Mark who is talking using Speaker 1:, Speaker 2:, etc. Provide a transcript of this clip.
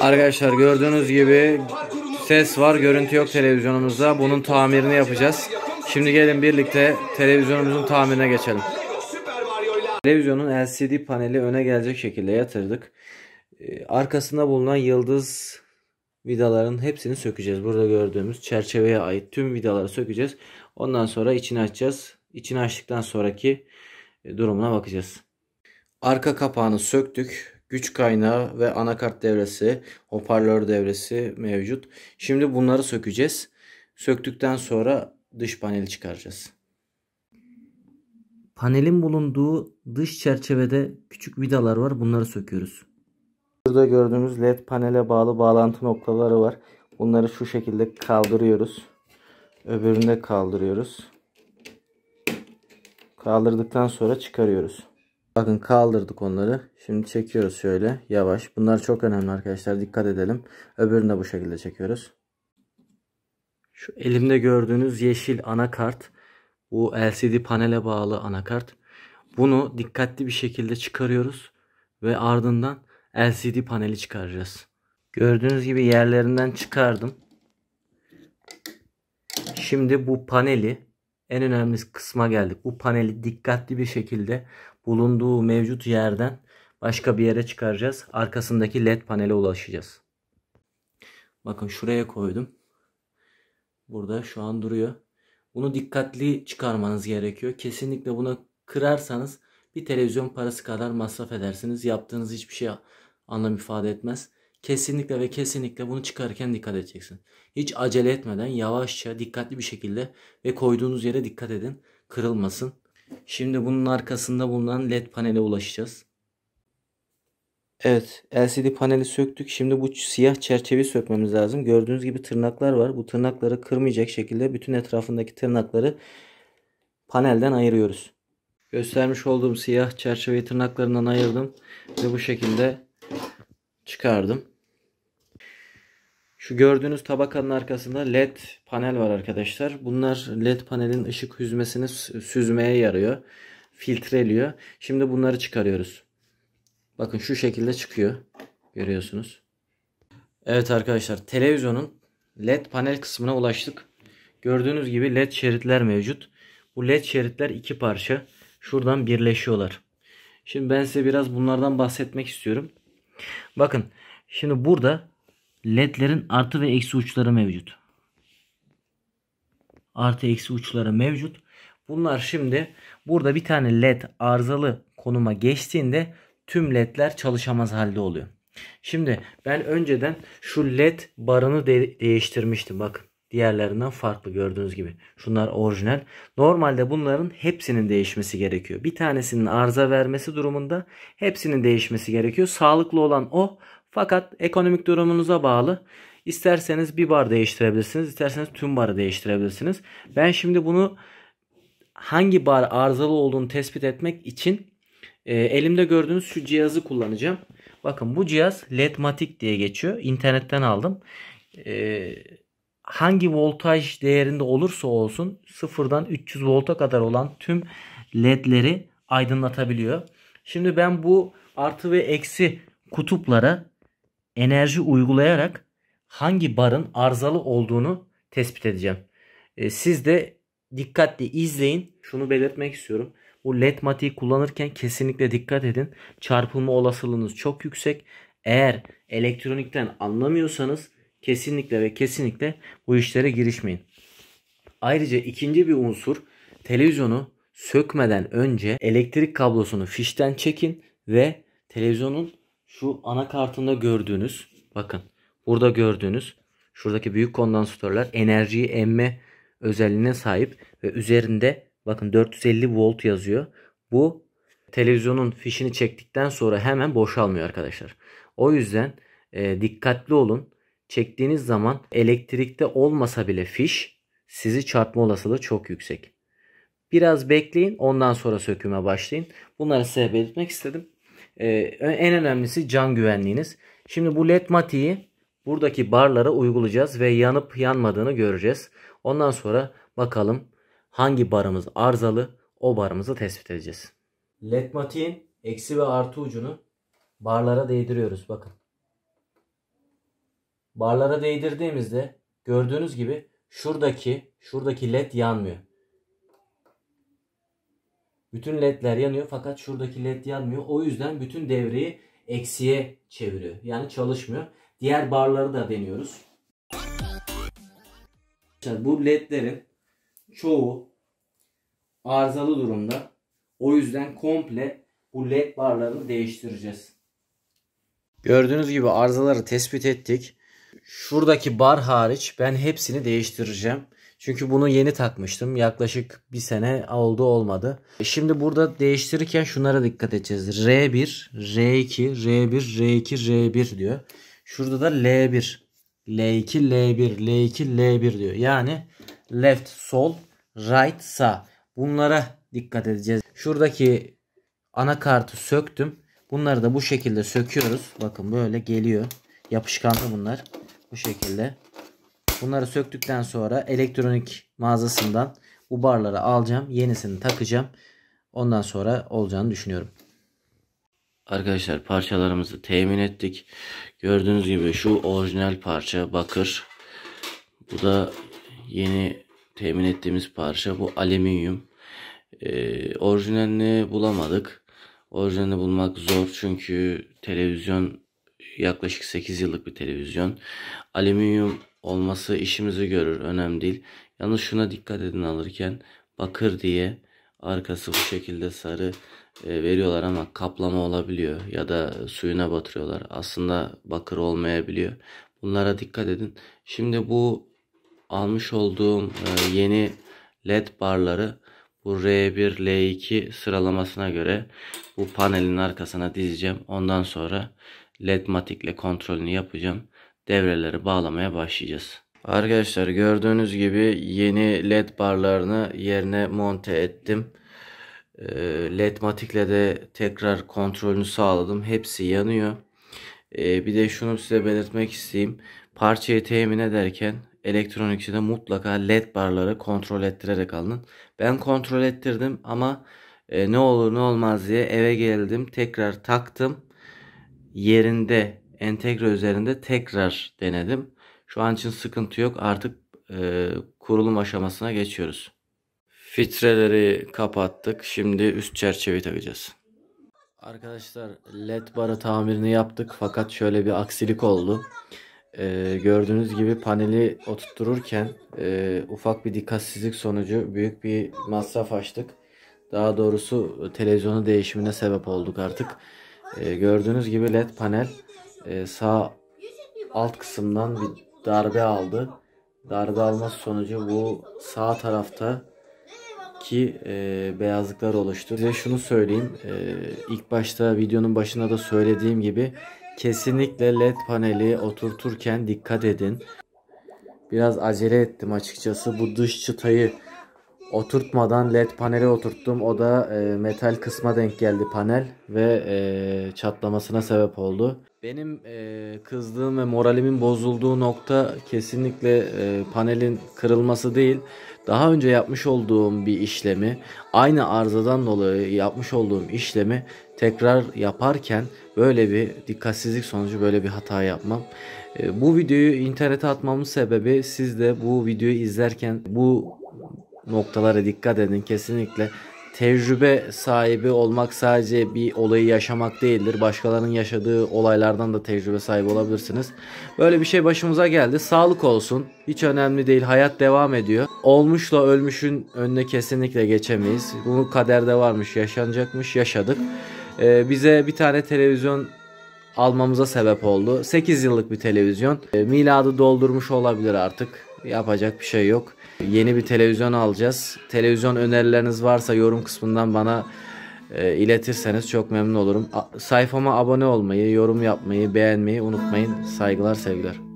Speaker 1: Arkadaşlar gördüğünüz gibi ses var görüntü yok televizyonumuzda. Bunun tamirini yapacağız. Şimdi gelin birlikte televizyonumuzun tamirine geçelim. Televizyonun LCD paneli öne gelecek şekilde yatırdık. Ee, arkasında bulunan yıldız vidaların hepsini sökeceğiz. Burada gördüğümüz çerçeveye ait tüm vidaları sökeceğiz. Ondan sonra içini açacağız. İçini açtıktan sonraki e, durumuna bakacağız. Arka kapağını söktük güç kaynağı ve anakart devresi, hoparlör devresi mevcut. Şimdi bunları sökeceğiz. Söktükten sonra dış paneli çıkaracağız. Panelin bulunduğu dış çerçevede küçük vidalar var. Bunları söküyoruz. Burada gördüğümüz led panele bağlı bağlantı noktaları var. Bunları şu şekilde kaldırıyoruz. Öbürünü de kaldırıyoruz. Kaldırdıktan sonra çıkarıyoruz. Bakın kaldırdık onları. Şimdi çekiyoruz şöyle yavaş. Bunlar çok önemli arkadaşlar. Dikkat edelim. Öbürünü de bu şekilde çekiyoruz. Şu elimde gördüğünüz yeşil anakart. Bu LCD panele bağlı anakart. Bunu dikkatli bir şekilde çıkarıyoruz. Ve ardından LCD paneli çıkaracağız. Gördüğünüz gibi yerlerinden çıkardım. Şimdi bu paneli en önemli kısma geldik. Bu paneli dikkatli bir şekilde bulunduğu mevcut yerden başka bir yere çıkaracağız. Arkasındaki led panele ulaşacağız. Bakın şuraya koydum. Burada şu an duruyor. Bunu dikkatli çıkarmanız gerekiyor. Kesinlikle buna kırarsanız bir televizyon parası kadar masraf edersiniz. Yaptığınız hiçbir şey anlam ifade etmez. Kesinlikle ve kesinlikle bunu çıkarken dikkat edeceksin. Hiç acele etmeden yavaşça dikkatli bir şekilde ve koyduğunuz yere dikkat edin. Kırılmasın. Şimdi bunun arkasında bulunan led panele ulaşacağız. Evet LCD paneli söktük. Şimdi bu siyah çerçeveyi sökmemiz lazım. Gördüğünüz gibi tırnaklar var. Bu tırnakları kırmayacak şekilde bütün etrafındaki tırnakları panelden ayırıyoruz. Göstermiş olduğum siyah çerçeveyi tırnaklarından ayırdım ve bu şekilde çıkardım. Şu gördüğünüz tabakanın arkasında led panel var arkadaşlar. Bunlar led panelin ışık hüzmesini süzmeye yarıyor. Filtreliyor. Şimdi bunları çıkarıyoruz. Bakın şu şekilde çıkıyor. Görüyorsunuz. Evet arkadaşlar televizyonun led panel kısmına ulaştık. Gördüğünüz gibi led şeritler mevcut. Bu led şeritler iki parça. Şuradan birleşiyorlar. Şimdi ben size biraz bunlardan bahsetmek istiyorum. Bakın şimdi burada ledlerin artı ve eksi uçları mevcut. Artı eksi uçları mevcut. Bunlar şimdi burada bir tane led arızalı konuma geçtiğinde tüm ledler çalışamaz halde oluyor. Şimdi ben önceden şu led barını de değiştirmiştim. Bakın diğerlerinden farklı gördüğünüz gibi. Şunlar orijinal. Normalde bunların hepsinin değişmesi gerekiyor. Bir tanesinin arıza vermesi durumunda hepsinin değişmesi gerekiyor. Sağlıklı olan o fakat ekonomik durumunuza bağlı İsterseniz bir bar değiştirebilirsiniz. isterseniz tüm barı değiştirebilirsiniz. Ben şimdi bunu hangi bar arızalı olduğunu tespit etmek için e, elimde gördüğünüz şu cihazı kullanacağım. Bakın bu cihaz LEDmatic diye geçiyor. İnternetten aldım. E, hangi voltaj değerinde olursa olsun sıfırdan 300 volta kadar olan tüm ledleri aydınlatabiliyor. Şimdi ben bu artı ve eksi kutuplara enerji uygulayarak hangi barın arızalı olduğunu tespit edeceğim. E, siz de dikkatli izleyin. Şunu belirtmek istiyorum. Bu led matiği kullanırken kesinlikle dikkat edin. Çarpılma olasılığınız çok yüksek. Eğer elektronikten anlamıyorsanız kesinlikle ve kesinlikle bu işlere girişmeyin. Ayrıca ikinci bir unsur televizyonu sökmeden önce elektrik kablosunu fişten çekin ve televizyonun şu anakartında gördüğünüz bakın burada gördüğünüz şuradaki büyük kondansatörler enerjiyi emme özelliğine sahip ve üzerinde bakın 450 volt yazıyor. Bu televizyonun fişini çektikten sonra hemen boşalmıyor arkadaşlar. O yüzden e, dikkatli olun. Çektiğiniz zaman elektrikte olmasa bile fiş sizi çarpma olasılığı çok yüksek. Biraz bekleyin ondan sonra söküme başlayın. Bunları size belirtmek istedim. Ee, en önemlisi can güvenliğiniz. Şimdi bu led matiği buradaki barlara uygulayacağız ve yanıp yanmadığını göreceğiz. Ondan sonra bakalım hangi barımız arızalı o barımızı tespit edeceğiz. Led matiğin eksi ve artı ucunu barlara değdiriyoruz bakın. Barlara değdirdiğimizde gördüğünüz gibi şuradaki şuradaki led yanmıyor. Bütün ledler yanıyor fakat şuradaki led yanmıyor. O yüzden bütün devreyi eksiye çeviriyor. Yani çalışmıyor. Diğer barları da deniyoruz. Bu ledlerin çoğu arızalı durumda. O yüzden komple bu led barlarını değiştireceğiz. Gördüğünüz gibi arızaları tespit ettik. Şuradaki bar hariç ben hepsini değiştireceğim. Çünkü bunu yeni takmıştım. Yaklaşık bir sene oldu olmadı. Şimdi burada değiştirirken şunlara dikkat edeceğiz. R1, R2, R1, R2, R1 diyor. Şurada da L1, L2, L1, L2, L1 diyor. Yani left sol, right sağ. Bunlara dikkat edeceğiz. Şuradaki anakartı söktüm. Bunları da bu şekilde söküyoruz. Bakın böyle geliyor. Yapışkanlı bunlar. Bu şekilde. Bunları söktükten sonra elektronik mağazasından bu barları alacağım. Yenisini takacağım. Ondan sonra olacağını düşünüyorum. Arkadaşlar parçalarımızı temin ettik. Gördüğünüz gibi şu orijinal parça bakır. Bu da yeni temin ettiğimiz parça. Bu alüminyum. Ee, orijinalini bulamadık. Orijinalini bulmak zor çünkü televizyon Yaklaşık 8 yıllık bir televizyon. Alüminyum olması işimizi görür. Önemli değil. Yalnız şuna dikkat edin alırken bakır diye arkası bu şekilde sarı e, veriyorlar ama kaplama olabiliyor ya da suyuna batırıyorlar. Aslında bakır olmayabiliyor. Bunlara dikkat edin. Şimdi bu almış olduğum e, yeni led barları bu R1, L2 sıralamasına göre bu panelin arkasına dizeceğim. Ondan sonra ledmatikle kontrolünü yapacağım. Devreleri bağlamaya başlayacağız. Arkadaşlar gördüğünüz gibi yeni led barlarını yerine monte ettim. Ee, ledmatikle de tekrar kontrolünü sağladım. Hepsi yanıyor. Ee, bir de şunu size belirtmek isteyeyim. Parçayı temin ederken elektronikçide mutlaka led barları kontrol ettirerek alın. Ben kontrol ettirdim ama e, ne olur ne olmaz diye eve geldim. Tekrar taktım yerinde entegre üzerinde tekrar denedim. Şu an için sıkıntı yok. Artık e, kurulum aşamasına geçiyoruz. Filtreleri kapattık. Şimdi üst çerçeveyi takacağız. Arkadaşlar led barı tamirini yaptık fakat şöyle bir aksilik oldu. Ee, gördüğünüz gibi paneli oturttururken e, ufak bir dikkatsizlik sonucu büyük bir masraf açtık. Daha doğrusu televizyonu değişimine sebep olduk artık. E, gördüğünüz gibi led panel e, sağ alt kısımdan bir darbe aldı. Darbe alması sonucu bu sağ tarafta ki e, beyazlıklar oluştu. Size şunu söyleyeyim. E, ilk başta videonun başında da söylediğim gibi kesinlikle led paneli oturturken dikkat edin. Biraz acele ettim açıkçası. Bu dış çıtayı oturtmadan led paneli oturttum. O da e, metal kısma denk geldi panel ve e, çatlamasına sebep oldu. Benim e, kızdığım ve moralimin bozulduğu nokta kesinlikle e, panelin kırılması değil. Daha önce yapmış olduğum bir işlemi, aynı arızadan dolayı yapmış olduğum işlemi tekrar yaparken böyle bir dikkatsizlik sonucu böyle bir hata yapmam. E, bu videoyu internete atmamın sebebi siz de bu videoyu izlerken bu noktalara dikkat edin kesinlikle. Tecrübe sahibi olmak sadece bir olayı yaşamak değildir. Başkalarının yaşadığı olaylardan da tecrübe sahibi olabilirsiniz. Böyle bir şey başımıza geldi. Sağlık olsun. Hiç önemli değil. Hayat devam ediyor. Olmuşla ölmüşün önüne kesinlikle geçemeyiz. Bunu kaderde varmış, yaşanacakmış, yaşadık. Ee, bize bir tane televizyon almamıza sebep oldu. 8 yıllık bir televizyon. E, miladı doldurmuş olabilir artık. Yapacak bir şey yok. Yeni bir televizyon alacağız. Televizyon önerileriniz varsa yorum kısmından bana e, iletirseniz çok memnun olurum. A sayfama abone olmayı, yorum yapmayı, beğenmeyi unutmayın. Saygılar, sevgiler.